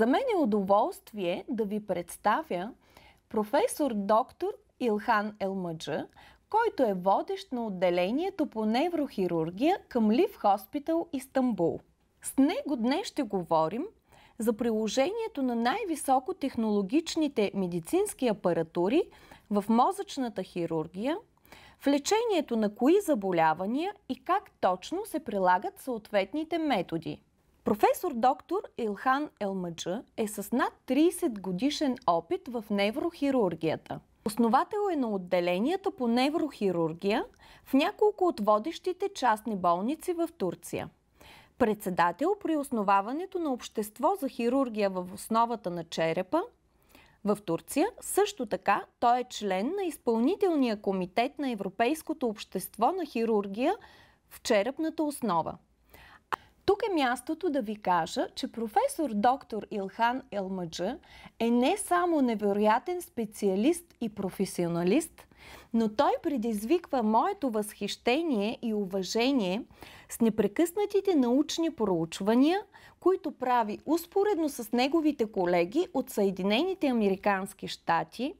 За мен е удоволствие да ви представя професор доктор Илхан Елмаджа, който е водещ на отделението по неврохирургия към Лив Хоспитал Истанбул. С него днес ще говорим за приложението на най-високо технологичните медицински апаратури в мозъчната хирургия, в лечението на кои заболявания и как точно се прилагат съответните методи – Професор доктор Илхан Елмаджа е с над 30 годишен опит в неврохирургията. Основател е на отделенията по неврохирургия в няколко от водещите частни болници в Турция. Председател при основаването на Общество за хирургия в основата на черепа в Турция също така той е член на изпълнителния комитет на Европейското общество на хирургия в черепната основа. Тук е мястото да ви кажа, че професор доктор Илхан Елмаджа е не само невероятен специалист и професионалист, но той предизвиква моето възхищение и уважение с непрекъснатите научни проучвания, които прави успоредно с неговите колеги от Съединените Американски щати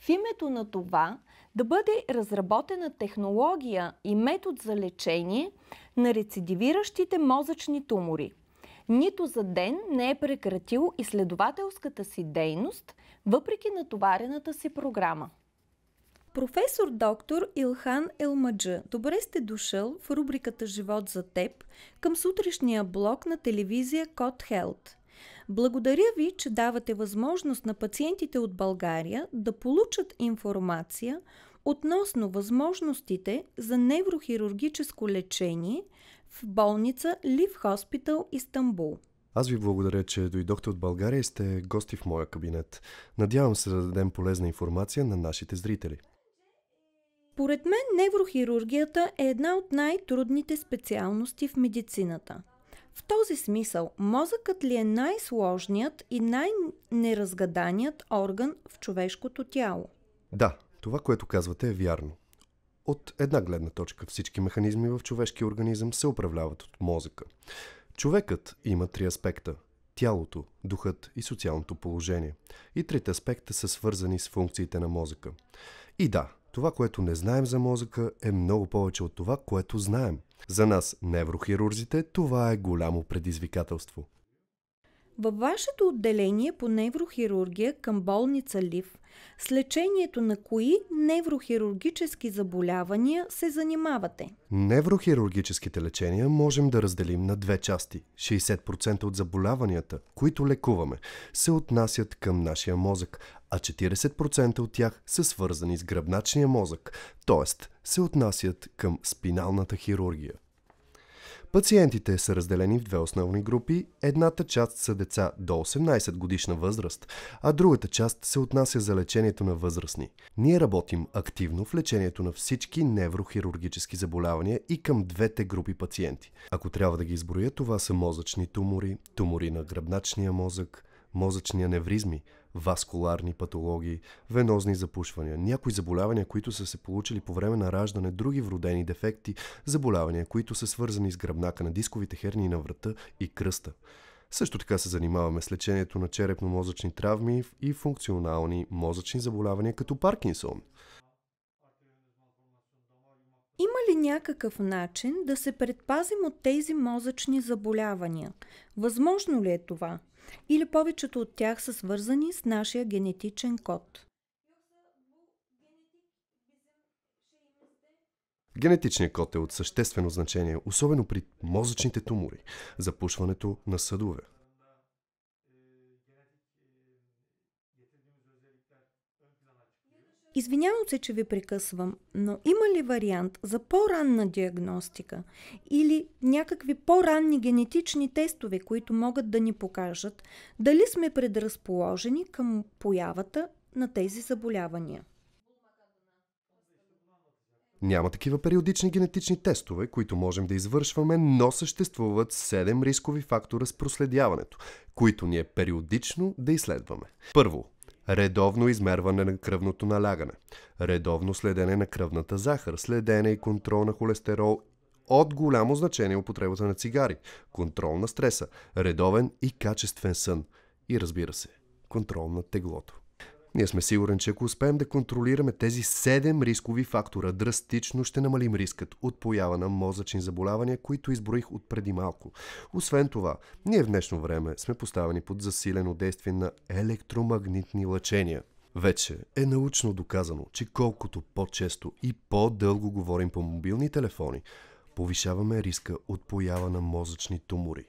в името на това да бъде разработена технология и метод за лечение – на рецидивиращите мозъчни тумори. Нито за ден не е прекратил изследователската си дейност, въпреки натоварената си програма. Професор доктор Илхан Елмаджа, добре сте дошъл в рубриката Живот за теб към сутрешния блок на телевизия Код Хелт. Благодаря ви, че давате възможност на пациентите от България да получат информация относно възможностите за неврохирургическо лечение в болница Лив Хоспитал Истанбул. Аз ви благодаря, че дойдохте от България и сте гости в моя кабинет. Надявам се да дадем полезна информация на нашите зрители. Поред мен неврохирургията е една от най-трудните специалности в медицината. В този смисъл мозъкът ли е най-сложният и най-неразгаданият орган в човешкото тяло? Да, това, което казвате, е вярно. От една гледна точка всички механизми в човешкия организъм се управляват от мозъка. Човекът има три аспекта тялото, духът и социалното положение. И трите аспекта са свързани с функциите на мозъка. И да, това, което не знаем за мозъка, е много повече от това, което знаем. За нас, неврохирурзите, това е голямо предизвикателство. Във вашето отделение по неврохирургия към болница Лив, с лечението на кои неврохирургически заболявания се занимавате? Неврохирургическите лечения можем да разделим на две части. 60% от заболяванията, които лекуваме, се отнасят към нашия мозък, а 40% от тях са свързани с гръбначния мозък, т.е. се отнасят към спиналната хирургия. Пациентите са разделени в две основни групи. Едната част са деца до 18 годишна възраст, а другата част се отнася за лечението на възрастни. Ние работим активно в лечението на всички неврохирургически заболявания и към двете групи пациенти. Ако трябва да ги изброя, това са мозъчни тумори, тумори на гръбначния мозък, мозъчни аневризми, васкуларни патологии, венозни запушвания, някои заболявания, които са се получили по време на раждане, други вродени дефекти, заболявания, които са свързани с гръбнака на дисковите херни на врата и кръста. Също така се занимаваме с лечението на черепно-мозъчни травми и функционални мозъчни заболявания като Паркинсон. Има ли някакъв начин да се предпазим от тези мозъчни заболявания? Възможно ли е това? или повечето от тях са свързани с нашия генетичен код. Генетичният код е от съществено значение, особено при мозъчните тумори, запушването на съдове, Извинявам се, че ви прекъсвам, но има ли вариант за по-ранна диагностика или някакви по-ранни генетични тестове, които могат да ни покажат дали сме предразположени към появата на тези заболявания? Няма такива периодични генетични тестове, които можем да извършваме, но съществуват 7 рискови фактора с проследяването, които ни е периодично да изследваме. Първо, редовно измерване на кръвното налягане, редовно следене на кръвната захар, следене и контрол на холестерол от голямо значение употребата на цигари, контрол на стреса, редовен и качествен сън и разбира се, контрол на теглото. Ние сме сигурни, че ако успеем да контролираме тези 7 рискови фактора, драстично ще намалим рискът от поява на мозъчни заболявания, които изброих от преди малко. Освен това, ние в днешно време сме поставени под засилено действие на електромагнитни лъчения – вече е научно доказано, че колкото по-често и по-дълго говорим по мобилни телефони, повишаваме риска от поява на мозъчни тумори.